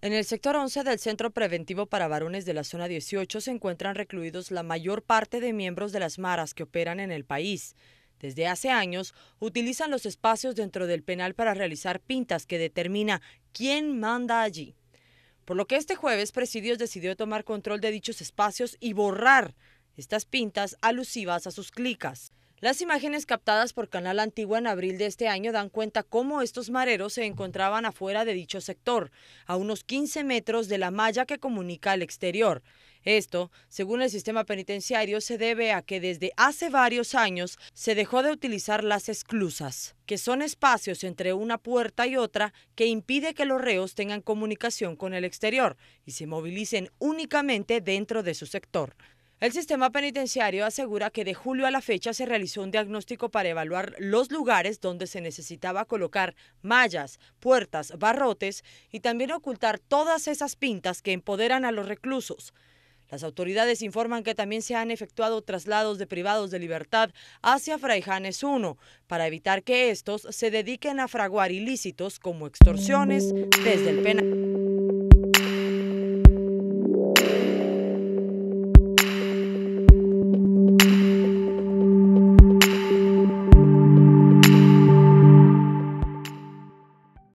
En el sector 11 del Centro Preventivo para Varones de la Zona 18 se encuentran recluidos la mayor parte de miembros de las maras que operan en el país. Desde hace años utilizan los espacios dentro del penal para realizar pintas que determina quién manda allí. Por lo que este jueves Presidios decidió tomar control de dichos espacios y borrar estas pintas alusivas a sus clicas. Las imágenes captadas por Canal Antigua en abril de este año dan cuenta cómo estos mareros se encontraban afuera de dicho sector, a unos 15 metros de la malla que comunica al exterior. Esto, según el sistema penitenciario, se debe a que desde hace varios años se dejó de utilizar las esclusas, que son espacios entre una puerta y otra que impide que los reos tengan comunicación con el exterior y se movilicen únicamente dentro de su sector. El sistema penitenciario asegura que de julio a la fecha se realizó un diagnóstico para evaluar los lugares donde se necesitaba colocar mallas, puertas, barrotes y también ocultar todas esas pintas que empoderan a los reclusos. Las autoridades informan que también se han efectuado traslados de privados de libertad hacia Fraijanes 1 para evitar que estos se dediquen a fraguar ilícitos como extorsiones desde el penal.